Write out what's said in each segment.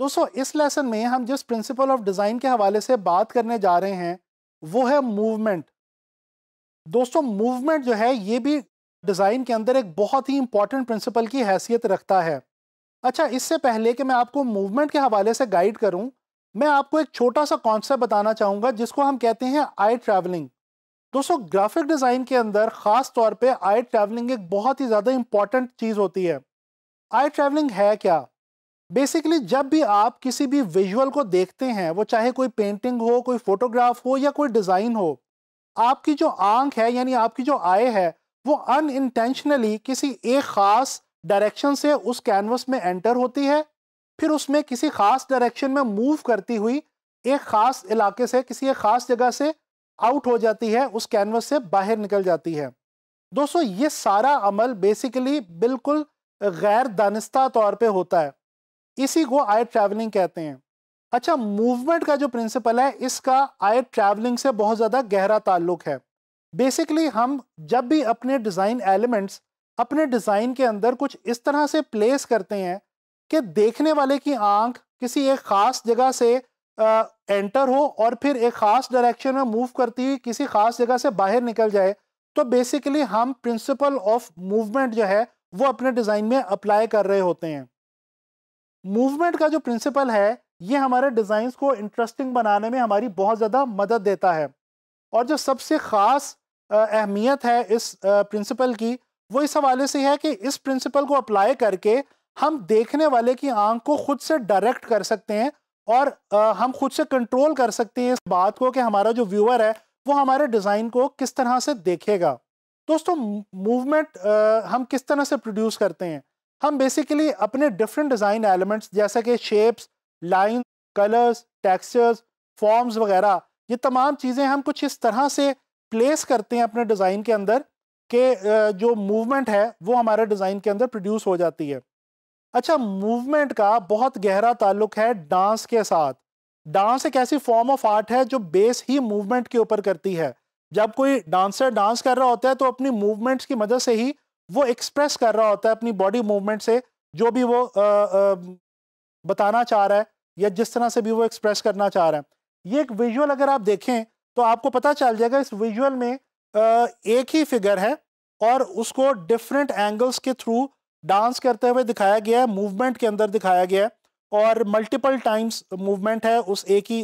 दोस्तों इस लेसन में हम जिस प्रिंसिपल ऑफ डिज़ाइन के हवाले से बात करने जा रहे हैं वो है मूवमेंट दोस्तों मूवमेंट जो है ये भी डिज़ाइन के अंदर एक बहुत ही इंपॉर्टेंट प्रिंसिपल की हैसियत रखता है अच्छा इससे पहले कि मैं आपको मूवमेंट के हवाले से गाइड करूं मैं आपको एक छोटा सा कॉन्सेप्ट बताना चाहूँगा जिसको हम कहते हैं आई ट्रैवलिंग दोस्तों ग्राफिक डिज़ाइन के अंदर ख़ास तौर पे आई ट्रैवलिंग एक बहुत ही ज़्यादा इंपॉर्टेंट चीज़ होती है आई ट्रैवलिंग है क्या बेसिकली जब भी आप किसी भी विजुअल को देखते हैं वो चाहे कोई पेंटिंग हो कोई फोटोग्राफ हो या कोई डिज़ाइन हो आपकी जो आंख है यानी आपकी जो आय है वो अन इंटेंशनली किसी एक ख़ास डायरेक्शन से उस कैनवस में एंटर होती है फिर उसमें किसी ख़ास डायरेक्शन में मूव करती हुई एक ख़ास इलाके से किसी एक ख़ास जगह से आउट हो जाती है उस कैनवस से बाहर निकल जाती है दोस्तों ये सारा अमल बेसिकली बिल्कुल गैर दानिस्ता तौर पे होता है इसी को आयर ट्रैवलिंग कहते हैं अच्छा मूवमेंट का जो प्रिंसिपल है इसका आयर ट्रैवलिंग से बहुत ज़्यादा गहरा ताल्लुक है बेसिकली हम जब भी अपने डिज़ाइन एलिमेंट्स अपने डिज़ाइन के अंदर कुछ इस तरह से प्लेस करते हैं कि देखने वाले की आंख किसी एक ख़ास जगह से आ, एंटर हो और फिर एक ख़ास डायरेक्शन में मूव करती हुई किसी ख़ास जगह से बाहर निकल जाए तो बेसिकली हम प्रिंसिपल ऑफ मूवमेंट जो है वो अपने डिज़ाइन में अप्लाई कर रहे होते हैं मूवमेंट का जो प्रिंसिपल है ये हमारे डिज़ाइंस को इंटरेस्टिंग बनाने में हमारी बहुत ज़्यादा मदद देता है और जो सबसे ख़ास अहमियत है इस प्रिंसिपल की वो इस हवाले से है कि इस प्रिंसिपल को अप्लाई करके हम देखने वाले की आंख को खुद से डायरेक्ट कर सकते हैं और हम खुद से कंट्रोल कर सकते हैं इस बात को कि हमारा जो व्यूअर है वो हमारे डिज़ाइन को किस तरह से देखेगा दोस्तों मूवमेंट हम किस तरह से प्रोड्यूस करते हैं हम बेसिकली अपने डिफरेंट डिज़ाइन एलिमेंट्स जैसे कि shapes line colours textures forms वगैरह ये तमाम चीज़ें हम कुछ इस तरह से प्लेस करते हैं अपने डिज़ाइन के अंदर के जो मूवमेंट है वो हमारे डिज़ाइन के अंदर प्रोड्यूस हो जाती है अच्छा मूवमेंट का बहुत गहरा ताल्लुक है डांस के साथ डांस एक ऐसी फॉर्म ऑफ आर्ट है जो बेस ही मूवमेंट के ऊपर करती है जब कोई डांसर डांस कर रहा होता है तो अपनी मूवमेंट्स की मदद से ही वो एक्सप्रेस कर रहा होता है अपनी बॉडी मूवमेंट से जो भी वो आ, आ, बताना चाह रहा है या जिस तरह से भी वो एक्सप्रेस करना चाह रहा है ये एक विजुअल अगर आप देखें तो आपको पता चल जाएगा इस विजुअल में आ, एक ही फिगर है और उसको डिफरेंट एंगल्स के थ्रू डांस करते हुए दिखाया गया है मूवमेंट के अंदर दिखाया गया है और मल्टीपल टाइम्स मूवमेंट है उस एक ही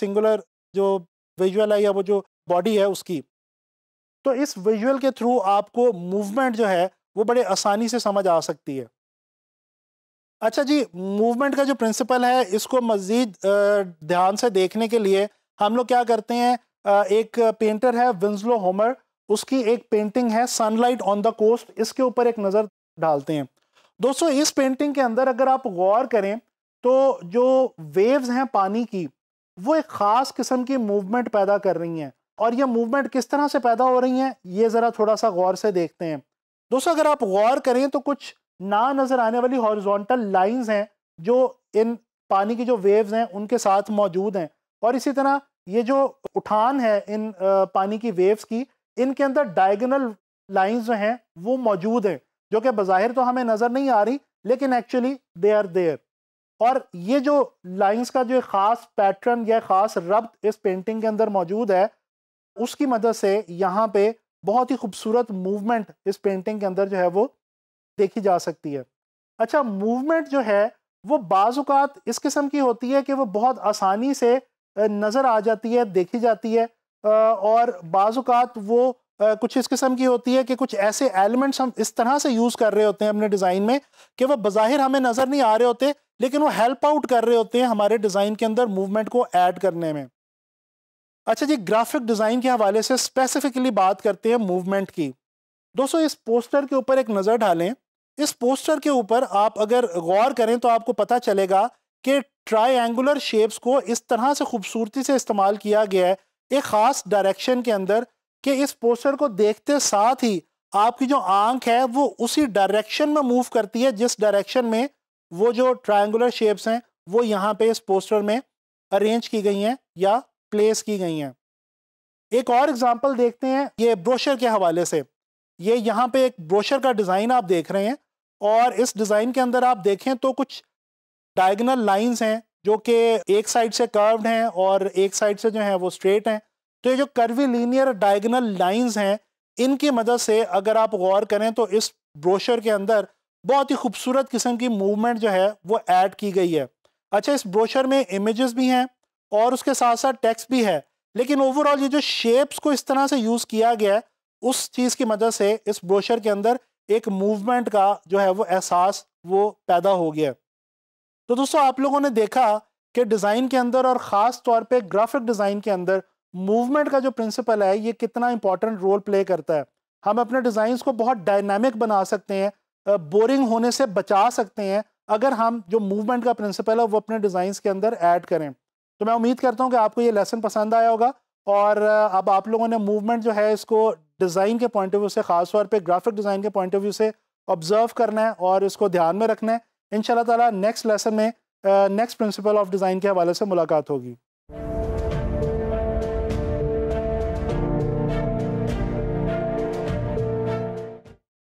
सिंगुलर जो विजुअल है या वो जो बॉडी है उसकी तो इस विजुअल के थ्रू आपको मूवमेंट जो है वो बड़े आसानी से समझ आ सकती है अच्छा जी मूवमेंट का जो प्रिंसिपल है इसको मज़ीद ध्यान से देखने के लिए हम लोग क्या करते हैं एक पेंटर है विंसलो होमर उसकी एक पेंटिंग है सनलाइट ऑन द कोस्ट इसके ऊपर एक नज़र डालते हैं दोस्तों इस पेंटिंग के अंदर अगर आप गौर करें तो जो वेव्स हैं पानी की वो एक ख़ास किस्म की मूवमेंट पैदा कर रही हैं और ये मूवमेंट किस तरह से पैदा हो रही हैं ये ज़रा थोड़ा सा गौर से देखते हैं दोस्तों अगर आप गौर करें तो कुछ ना नज़र आने वाली हॉरिजॉन्टल लाइंस हैं जो इन पानी की जो वेव्स हैं उनके साथ मौजूद हैं और इसी तरह ये जो उठान है इन पानी की वेव्स की इनके अंदर डायगनल लाइंस जो हैं वो मौजूद हैं जो कि बाहिर तो हमें नज़र नहीं आ रही लेकिन एक्चुअली दे आर देयर और ये जो लाइंस का जो ख़ास पैटर्न या ख़ास रब्त इस पेंटिंग के अंदर मौजूद है उसकी मदद से यहाँ पे बहुत ही खूबसूरत मूवमेंट इस पेंटिंग के अंदर जो है वो देखी जा सकती है अच्छा मूवमेंट जो है वो बाजुकात इस किस्म की होती है कि वो बहुत आसानी से नज़र आ जाती है देखी जाती है और बाजुकात वो कुछ इस किस्म की होती है कि कुछ ऐसे एलिमेंट्स हम इस तरह से यूज़ कर रहे होते हैं अपने डिज़ाइन में कि वो बज़ाहिर हमें नज़र नहीं आ रहे होते लेकिन वो हेल्प आउट कर रहे होते हैं हमारे डिज़ाइन के अंदर मूवमेंट को ऐड करने में अच्छा जी ग्राफिक डिज़ाइन के हवाले से स्पेसिफिकली बात करते हैं मूवमेंट की दोस्तों इस पोस्टर के ऊपर एक नज़र डालें इस पोस्टर के ऊपर आप अगर गौर करें तो आपको पता चलेगा कि ट्रायंगुलर शेप्स को इस तरह से खूबसूरती से इस्तेमाल किया गया है एक ख़ास डायरेक्शन के अंदर कि इस पोस्टर को देखते साथ ही आपकी जो आंख है वो उसी डायरेक्शन में मूव करती है जिस डायरेक्शन में वो जो ट्रायंगुलर शेप्स हैं वो यहाँ पे इस पोस्टर में अरेंज की गई हैं या प्लेस की गई हैं एक और एग्जांपल देखते हैं ये ब्रोशर के हवाले से ये यहाँ पे एक ब्रोशर का डिज़ाइन आप देख रहे हैं और इस डिज़ाइन के अंदर आप देखें तो कुछ डायगनल लाइंस हैं जो कि एक साइड से कर्व्ड हैं और एक साइड से जो है वो स्ट्रेट हैं तो ये जो कर्वी लीनियर डायगनल लाइंस हैं इनकी मदद से अगर आप गौर करें तो इस ब्रोशर के अंदर बहुत ही खूबसूरत किस्म की मूवमेंट जो है वो ऐड की गई है अच्छा इस ब्रोशर में इमेजेस भी हैं और उसके साथ साथ टेक्स भी है लेकिन ओवरऑल ये जो शेप्स को इस तरह से यूज़ किया गया है उस चीज़ की मदद से इस ब्रोशर के अंदर एक मूवमेंट का जो है वो एहसास वो पैदा हो गया तो दोस्तों आप लोगों ने देखा कि डिज़ाइन के अंदर और ख़ास तौर पे ग्राफिक डिज़ाइन के अंदर मूवमेंट का जो प्रिंसिपल है ये कितना इंपॉर्टेंट रोल प्ले करता है हम अपने डिज़ाइंस को बहुत डायनामिक बना सकते हैं बोरिंग होने से बचा सकते हैं अगर हम जो मूवमेंट का प्रिंसिपल है वो अपने डिज़ाइंस के अंदर ऐड करें तो मैं उम्मीद करता हूँ कि आपको ये लेसन पसंद आया होगा और अब आप लोगों ने मूवमेंट जो है इसको डिज़ाइन के पॉइंट ऑफ व्यू से ख़ास तौर पे ग्राफिक डिज़ाइन के पॉइंट ऑफ व्यू से ऑब्जर्व करना है और इसको ध्यान में रखना है इन ताला नेक्स्ट लेसन में नेक्स्ट प्रिंसिपल ऑफ डिज़ाइन के हवाले से मुलाकात होगी